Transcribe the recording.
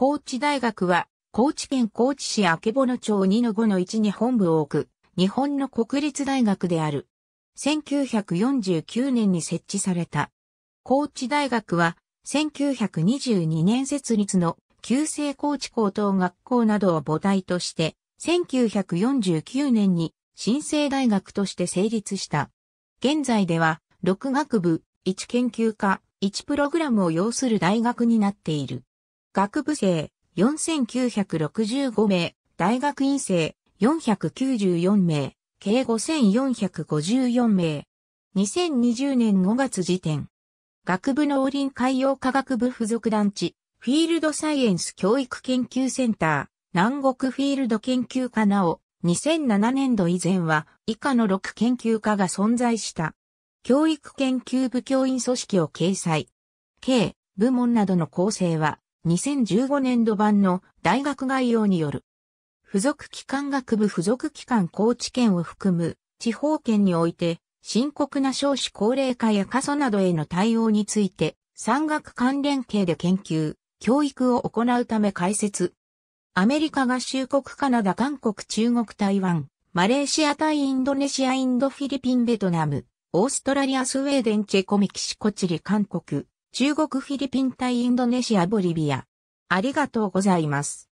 高知大学は、高知県高知市明の町2-5-1に本部を置く、日本の国立大学である。1949年に設置された。高知大学は、1922年設立の旧制高知高等学校などを母体として、1949年に新生大学として成立した。現在では、6学部、1研究科、1プログラムを要する大学になっている。学部生4965名、大学院生494名、計5454名。2020年5月時点。学部農林海洋科学部附属団地、フィールドサイエンス教育研究センター、南国フィールド研究科なお、2007年度以前は以下の6研究科が存在した。教育研究部教員組織を掲載。計、部門などの構成は、2015年度版の大学概要による。付属機関学部付属機関高知県を含む地方県において深刻な少子高齢化や過疎などへの対応について産学関連系で研究、教育を行うため開設。アメリカ合衆国カナダ韓国中国台湾、マレーシア対インドネシアインドフィリピンベトナム、オーストラリアスウェーデンチェコメキシコチリ韓国、中国フィリピン対インドネシアボリビア。ありがとうございます。